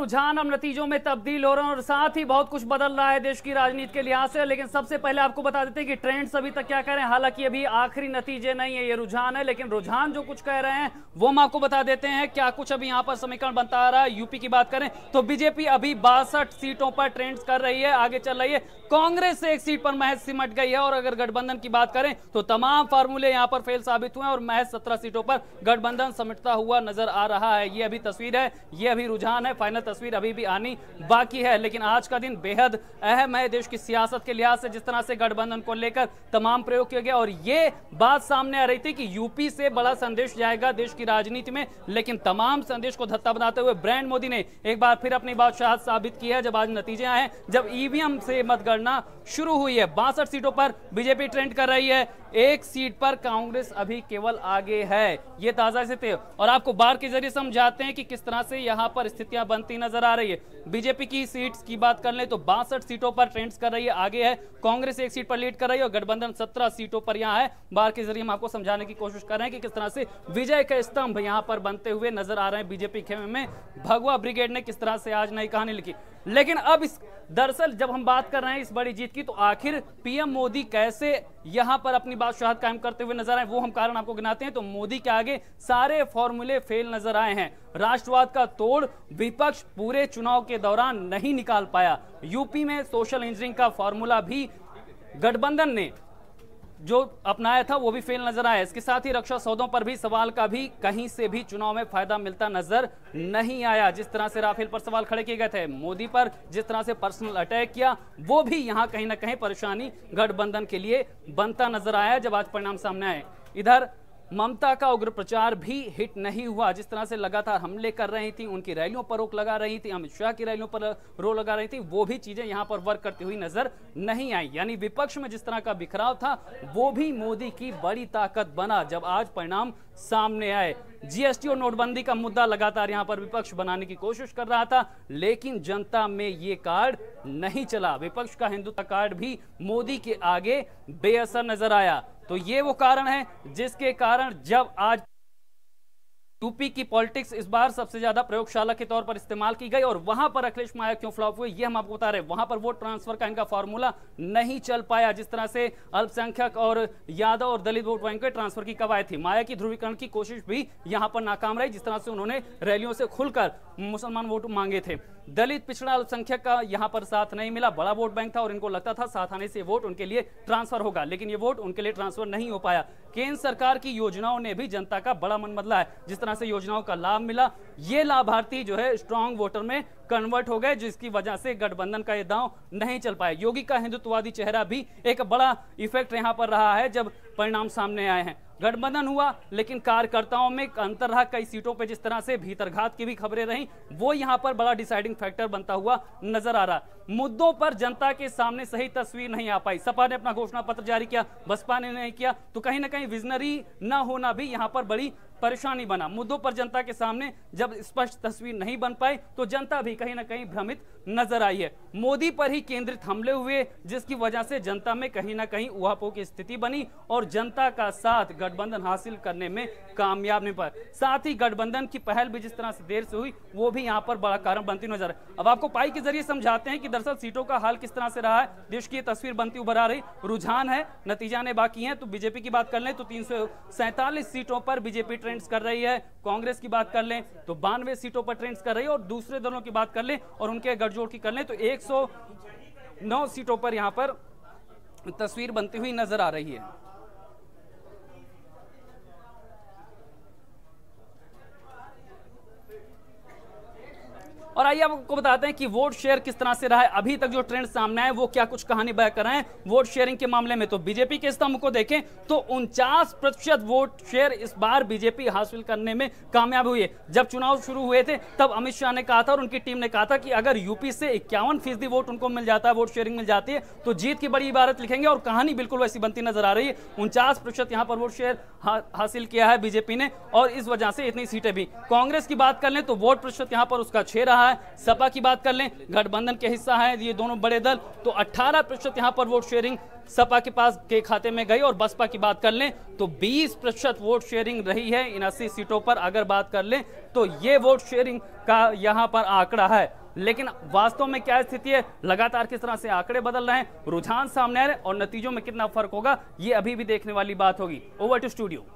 रुझान हम नतीजों में तब्दील हो रहे हैं और साथ ही बहुत कुछ बदल रहा है देश की राजनीति के लिहाज से लेकिन सबसे पहले आपको बता देते हैं कि ट्रेंड्स अभी तक क्या कह रहे हैं हालांकि अभी आखिरी नतीजे नहीं है ये रुझान है लेकिन रुझान जो कुछ कह रहे हैं वो हम आपको बता देते हैं क्या कुछ अभी यहाँ पर समीकरण बनता आ रहा है यूपी की बात करें तो बीजेपी अभी बासठ सीटों पर ट्रेंड्स कर रही है आगे चल रही है कांग्रेस एक सीट पर महज सिमट गई है और अगर गठबंधन की बात करें तो तमाम फार्मूले यहाँ पर फेल साबित हुए और महज सत्रह सीटों पर गठबंधन समिटता हुआ नजर आ रहा है ये अभी तस्वीर है ये अभी रुझान है फाइनल तस्वीर अभी भी आनी बाकी है लेकिन आज का दिन बेहद अहम है देश की सियासत के लिहाज से जिस तरह से गठबंधन को लेकर तमाम प्रयोग किया गया और ये बात सामने आ रही थी कि यूपी से बड़ा संदेश जाएगा देश की राजनीति में लेकिन तमाम संदेश को धत्ता बनाते हुए ब्रांड मोदी ने एक बार फिर अपनी बात शाह साबित की है जब आज नतीजे आए जब ईवीएम से मतगणना शुरू हुई है बासठ सीटों पर बीजेपी ट्रेंड कर रही है एक सीट पर कांग्रेस अभी केवल आगे है ये ताजा स्थिति और आपको बार के जरिए समझाते हैं कि किस तरह से यहाँ पर स्थितियां बनती नजर आ रही है बीजेपी की सीट्स की बात कर ले तो बासठ सीटों पर ट्रेंड्स कर रही है आगे है कांग्रेस एक सीट पर लीड कर रही है और गठबंधन सत्रह सीटों पर यहाँ है बार के जरिए हम आपको समझाने की कोशिश कर रहे हैं कि किस तरह से विजय के स्तंभ यहाँ पर बनते हुए नजर आ रहे हैं बीजेपी खेमे में भगवा ब्रिगेड ने किस तरह से आज नई कहानी लिखी लेकिन अब इस दरअसल जब हम बात कर रहे हैं इस बड़ी जीत की तो आखिर पीएम मोदी कैसे यहां पर अपनी शहद कायम करते हुए नजर आए वो हम कारण आपको गिनाते हैं तो मोदी के आगे सारे फॉर्मूले फेल नजर आए हैं राष्ट्रवाद का तोड़ विपक्ष पूरे चुनाव के दौरान नहीं निकाल पाया यूपी में सोशल इंजीनियरिंग का फॉर्मूला भी गठबंधन ने जो अपनाया था वो भी फेल नजर आया इसके साथ ही रक्षा सौदों पर भी सवाल का भी कहीं से भी चुनाव में फायदा मिलता नजर नहीं आया जिस तरह से राफेल पर सवाल खड़े किए गए थे मोदी पर जिस तरह से पर्सनल अटैक किया वो भी यहाँ कहीं ना कहीं परेशानी गठबंधन के लिए बनता नजर आया जब आज परिणाम सामने आए इधर ममता का उग्र प्रचार भी हिट नहीं हुआ जिस तरह से लगातार हमले कर रही थी उनकी रैलियों पर रोक लगा रही थी अमित शाह की रैलियों पर रोक लगा रही थी वो भी चीजें यहां पर वर्क करती हुई नजर नहीं आई यानी विपक्ष में जिस तरह का बिखराव था वो भी मोदी की बड़ी ताकत बना जब आज परिणाम सामने आए जीएसटी और नोटबंदी का मुद्दा लगातार यहां पर विपक्ष बनाने की कोशिश कर रहा था लेकिन जनता में ये कार्ड नहीं चला विपक्ष का हिंदुत्व कार्ड भी मोदी के आगे बेअसर नजर आया तो ये वो कारण है जिसके कारण जब आज टूपी की पॉलिटिक्स इस बार सबसे ज्यादा प्रयोगशाला के तौर पर इस्तेमाल की गई और वहां पर अखिलेश माया क्यों फ्लॉप हुए ये हम आपको बता रहे हैं वहां पर वोट ट्रांसफर का इनका फॉर्मूला नहीं चल पाया जिस तरह से अल्पसंख्यक और यादव और दलित वोट बैंक के ट्रांसफर की कवायद थी माया की ध्रुवीकरण की कोशिश भी यहां पर नाकाम रही जिस तरह से उन्होंने रैलियों से खुलकर मुसलमान वोट मांगे थे दलित पिछड़ा अल्पसंख्यक का यहां पर साथ नहीं मिला बड़ा वोट बैंक था और इनको लगता था साथ आने से वोट उनके लिए ट्रांसफर होगा लेकिन ये वोट उनके लिए ट्रांसफर नहीं हो पाया केंद्र सरकार की योजनाओं ने भी जनता का बड़ा मन बदला है जिस तरह से योजनाओं का लाभ मिला ये लाभार्थी जो है स्ट्रांग वोटर में कन्वर्ट हो गए जिसकी वजह से गठबंधन का ये दांव नहीं चल पाया योगी का हिंदुत्ववादी चेहरा भी एक बड़ा इफेक्ट यहाँ पर रहा है जब परिणाम सामने आए हैं गठबंधन हुआ लेकिन कार्यकर्ताओं में अंतर रहा कई सीटों पर जिस तरह से भीतरघात की भी खबरें रहीं वो यहाँ पर बड़ा डिसाइडिंग फैक्टर बनता हुआ नजर आ रहा मुद्दों पर जनता के सामने सही तस्वीर नहीं आ पाई सपा ने अपना घोषणा पत्र जारी किया बसपा ने नहीं किया तो कहीं ना कहीं विजनरी न होना भी यहाँ पर बड़ी परेशानी बना मुद्दों पर जनता के सामने जब स्पष्ट तस्वीर नहीं बन पाई तो जनता भी कहीं ना कहीं भ्रमित नजर आई है मोदी पर ही केंद्रित हमले हुए जिसकी वजह से जनता में कहीं ना कहीं उहापो की स्थिति बनी और जनता का साथ गठबंधन हासिल करने में कामयाब नहीं पर साथ ही गठबंधन की पहल भी जिस तरह से देर से हुई वो भी यहाँ पर बड़ा कारण बनती नजर है अब आपको पाई के जरिए समझाते हैं कि दरअसल सीटों का हाल किस तरह से रहा है देश की तस्वीर बनती उभर आ रही रुझान है नतीजा ने बाकी है तो बीजेपी की बात कर ले तो तीन सीटों पर बीजेपी ट्रेंड्स कर रही है कांग्रेस की बात कर लें तो बानवे सीटों पर ट्रेंड्स कर रही है और दूसरे दलों की बात कर लें और उनके गठजोड़ की कर लें तो 109 सीटों पर यहाँ पर तस्वीर बनती हुई नजर आ रही है और आइए आपको बताते हैं कि वोट शेयर किस तरह से रहा है अभी तक जो ट्रेंड सामने आए वो क्या कुछ कहानी बया कर रहे हैं वोट शेयरिंग के मामले में तो बीजेपी के स्तंभ को देखें तो उनचास प्रतिशत वोट शेयर इस बार बीजेपी हासिल करने में कामयाब हुई है जब चुनाव शुरू हुए थे तब अमित शाह ने कहा था और उनकी टीम ने कहा था कि अगर यूपी से इक्यावन फीसदी वोट उनको मिल जाता है वोट शेयरिंग मिल जाती है तो जीत की बड़ी इबारत लिखेंगे और कहानी बिल्कुल वैसी बनती नजर आ रही है उनचास प्रतिशत यहाँ पर वोट शेयर हासिल किया है बीजेपी ने और इस वजह से इतनी सीटें भी कांग्रेस की बात कर ले तो वोट प्रतिशत यहाँ पर उसका छह रहा रहा है सपा की बात कर लें गठबंधन के हिस्सा है ये दोनों बड़े दल तो 18 प्रतिशत यहाँ पर वोट शेयरिंग सपा के पास के खाते में गई और बसपा की बात कर लें तो 20 प्रतिशत वोट शेयरिंग रही है इन अस्सी सीटों पर अगर बात कर लें तो ये वोट शेयरिंग का यहाँ पर आंकड़ा है लेकिन वास्तव में क्या स्थिति है लगातार किस तरह से आंकड़े बदल रहे हैं रुझान सामने आ रहे हैं और नतीजों में कितना फर्क होगा ये अभी भी देखने वाली बात होगी ओवर टू स्टूडियो